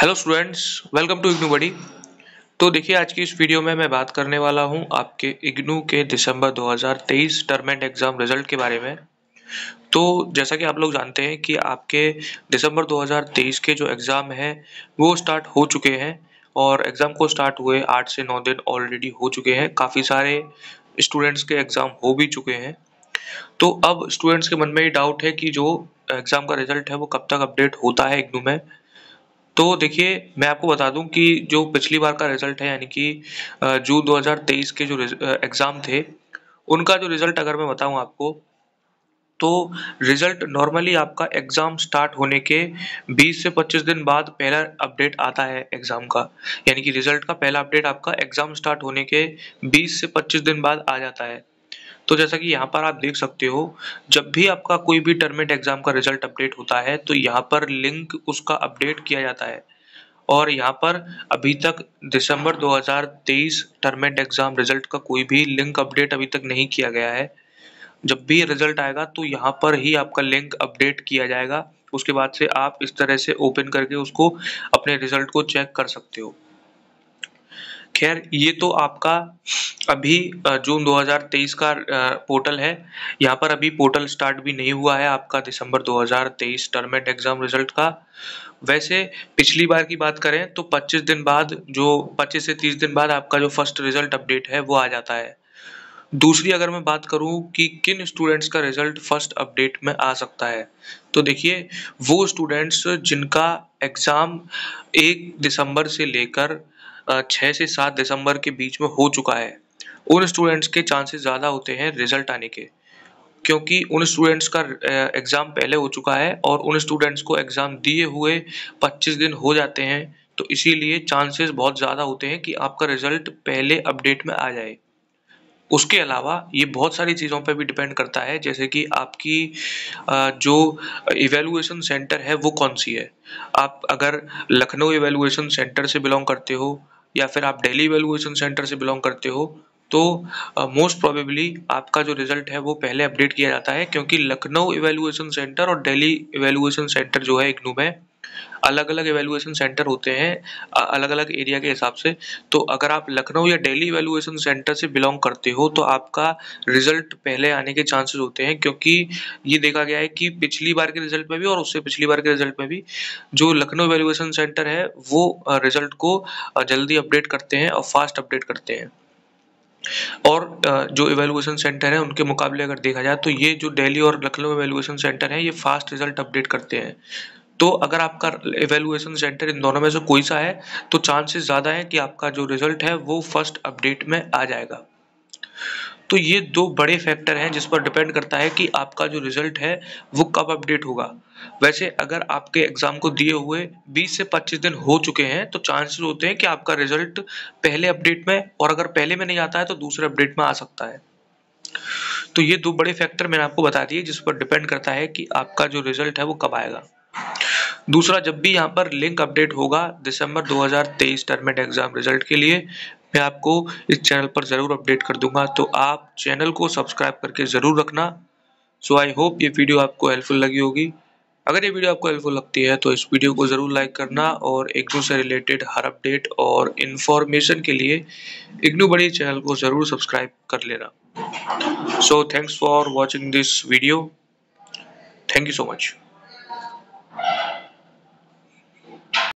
hello students welcome to IGNOU buddy तो देखिए आज की इस वीडियो में मैं बात करने वाला हूं आपके इग्नू के December 2023 term end exam result के बारे में तो जैसा कि आप लोग जानते हैं कि आपके दिसंबर 2023 के जो एग्ज़ाम हैं वो स्टार्ट हो चुके हैं और एग्ज़ाम को स्टार्ट हुए आठ से नौ दिन ऑलरेडी हो चुके हैं काफ़ी सारे स्टूडेंट्स के एग्ज़ाम हो भी चुके हैं तो अब स्टूडेंट्स के मन में ये डाउट है कि जो एग्ज़ाम का रिजल्ट है वो कब तक अपडेट होता है इग्नू में तो देखिए मैं आपको बता दूं कि जो पिछली बार का रिजल्ट है यानी कि जून 2023 के जो एग्ज़ाम थे उनका जो रिज़ल्ट अगर मैं बताऊं आपको तो रिज़ल्ट नॉर्मली आपका एग्ज़ाम स्टार्ट होने के 20 से 25 दिन बाद पहला अपडेट आता है एग्ज़ाम का यानी कि रिज़ल्ट का पहला अपडेट आपका एग्ज़ाम स्टार्ट होने के 20 से 25 दिन बाद आ जाता है तो जैसा कि यहाँ पर आप देख सकते हो जब भी आपका कोई भी टर्मेट एग्जाम का रिजल्ट अपडेट होता है तो यहाँ पर लिंक उसका अपडेट किया जाता है और यहाँ पर अभी तक दिसंबर 2023 टर्मेट एग्जाम रिजल्ट का कोई भी लिंक अपडेट अभी तक नहीं किया गया है जब भी रिजल्ट आएगा तो यहाँ पर ही आपका लिंक अपडेट किया जाएगा उसके बाद से आप इस तरह से ओपन करके उसको अपने रिजल्ट को चेक कर सकते हो खैर ये तो आपका अभी जून 2023 का पोर्टल है यहाँ पर अभी पोर्टल स्टार्ट भी नहीं हुआ है आपका दिसंबर 2023 टर्मेट एग्जाम रिजल्ट का वैसे पिछली बार की बात करें तो 25 दिन बाद जो 25 से 30 दिन बाद आपका जो फर्स्ट रिजल्ट अपडेट है वो आ जाता है दूसरी अगर मैं बात करूं कि किन स्टूडेंट्स का रिजल्ट फर्स्ट अपडेट में आ सकता है तो देखिए वो स्टूडेंट्स जिनका एग्ज़ाम एक दिसंबर से लेकर छः से सात दिसंबर के बीच में हो चुका है उन स्टूडेंट्स के चांसेस ज़्यादा होते हैं रिजल्ट आने के क्योंकि उन स्टूडेंट्स का एग्ज़ाम पहले हो चुका है और उन स्टूडेंट्स को एग्ज़ाम दिए हुए 25 दिन हो जाते हैं तो इसीलिए चांसेस बहुत ज़्यादा होते हैं कि आपका रिजल्ट पहले अपडेट में आ जाए उसके अलावा ये बहुत सारी चीज़ों पर भी डिपेंड करता है जैसे कि आपकी जो इवेलुएशन सेंटर है वो कौन सी है आप अगर लखनऊ इवेलुएशन सेंटर से बिलोंग करते हो या फिर आप डेली वैल्यूएशन सेंटर से बिलोंग करते हो तो मोस्ट uh, प्रोबेबली आपका जो रिजल्ट है वो पहले अपडेट किया जाता है क्योंकि लखनऊ इवेलुएशन सेंटर और डेली इवेलुएशन सेंटर जो है इग्नू में अलग अलग एवेलुएशन सेंटर होते हैं अलग अलग एरिया के हिसाब से तो अगर आप लखनऊ या डेली एवेलुएसन सेंटर से बिलोंग करते हो तो आपका रिजल्ट पहले आने के चांसेस होते हैं क्योंकि ये देखा गया है कि पिछली बार के रिजल्ट में भी और उससे पिछली बार के रिजल्ट में भी जो लखनऊ एवेलुएशन सेंटर है वो रिजल्ट को जल्दी अपडेट करते हैं और फास्ट अपडेट करते हैं और जो एवेलुएशन सेंटर है उनके मुकाबले अगर देखा जाए तो ये जो दिल्ली और लखनऊ एवेलुएशन सेंटर है ये फास्ट रिजल्ट अपडेट करते हैं तो अगर आपका एवेल्युएशन सेंटर इन दोनों में से कोई सा है तो चांसेस ज़्यादा है कि आपका जो रिजल्ट है वो फर्स्ट अपडेट में आ जाएगा तो ये दो बड़े फैक्टर हैं जिस पर डिपेंड करता है कि आपका जो रिजल्ट है वो कब अपडेट होगा वैसे अगर आपके एग्ज़ाम को दिए हुए 20 से 25 दिन हो चुके हैं तो चांसेस होते हैं कि आपका रिजल्ट पहले अपडेट में और अगर पहले में नहीं आता है तो दूसरे अपडेट में आ सकता है तो ये दो बड़े फैक्टर मैंने आपको बता दिए जिस पर डिपेंड करता है कि आपका जो रिजल्ट है वो कब आएगा दूसरा जब भी यहाँ पर लिंक अपडेट होगा दिसंबर 2023 टर्मेट एग्ज़ाम रिजल्ट के लिए मैं आपको इस चैनल पर ज़रूर अपडेट कर दूंगा तो आप चैनल को सब्सक्राइब करके ज़रूर रखना सो आई होप ये वीडियो आपको हेल्पफुल लगी होगी अगर ये वीडियो आपको हेल्पफुल लगती है तो इस वीडियो को ज़रूर लाइक करना और इग्नू से रिलेटेड हर अपडेट और इन्फॉर्मेशन के लिए इग्नू बड़ी चैनल को ज़रूर सब्सक्राइब कर लेना so thanks for watching this video thank you so much